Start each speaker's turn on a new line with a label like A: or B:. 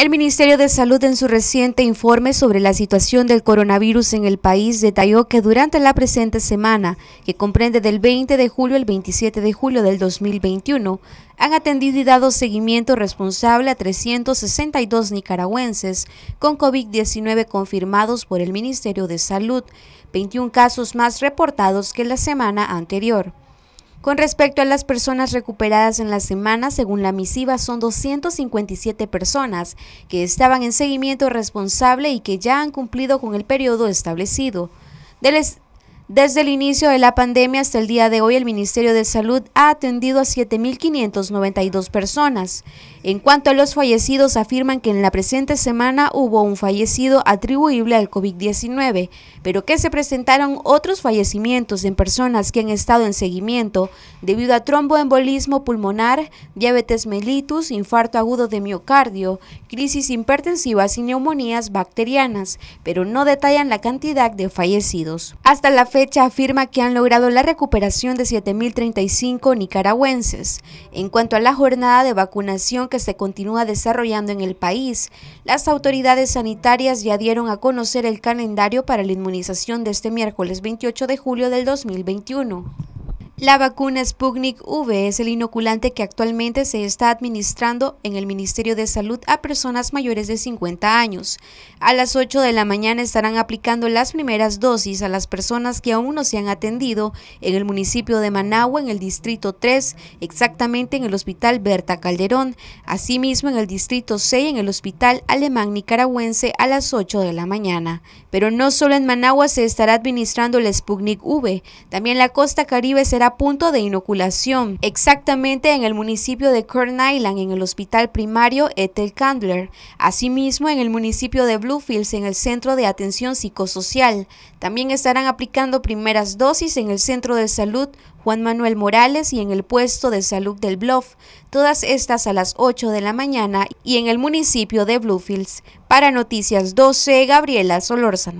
A: El Ministerio de Salud en su reciente informe sobre la situación del coronavirus en el país detalló que durante la presente semana, que comprende del 20 de julio al 27 de julio del 2021, han atendido y dado seguimiento responsable a 362 nicaragüenses con COVID-19 confirmados por el Ministerio de Salud, 21 casos más reportados que la semana anterior. Con respecto a las personas recuperadas en la semana, según la misiva, son 257 personas que estaban en seguimiento responsable y que ya han cumplido con el periodo establecido. Desde el inicio de la pandemia hasta el día de hoy, el Ministerio de Salud ha atendido a 7.592 personas. En cuanto a los fallecidos, afirman que en la presente semana hubo un fallecido atribuible al COVID-19, pero que se presentaron otros fallecimientos en personas que han estado en seguimiento debido a tromboembolismo pulmonar, diabetes mellitus, infarto agudo de miocardio, crisis hipertensivas y neumonías bacterianas, pero no detallan la cantidad de fallecidos. Hasta la fecha afirma que han logrado la recuperación de 7.035 nicaragüenses. En cuanto a la jornada de vacunación que se continúa desarrollando en el país, las autoridades sanitarias ya dieron a conocer el calendario para la inmunización de este miércoles 28 de julio del 2021. La vacuna Sputnik V es el inoculante que actualmente se está administrando en el Ministerio de Salud a personas mayores de 50 años. A las 8 de la mañana estarán aplicando las primeras dosis a las personas que aún no se han atendido en el municipio de Managua, en el Distrito 3, exactamente en el Hospital Berta Calderón, asimismo en el Distrito 6, en el Hospital Alemán Nicaragüense a las 8 de la mañana. Pero no solo en Managua se estará administrando la Sputnik V, también la Costa Caribe será punto de inoculación, exactamente en el municipio de Kern Island, en el hospital primario Ethel Candler, asimismo en el municipio de Bluefields, en el centro de atención psicosocial. También estarán aplicando primeras dosis en el centro de salud Juan Manuel Morales y en el puesto de salud del Bluff, todas estas a las 8 de la mañana y en el municipio de Bluefields. Para Noticias 12, Gabriela Solórzano.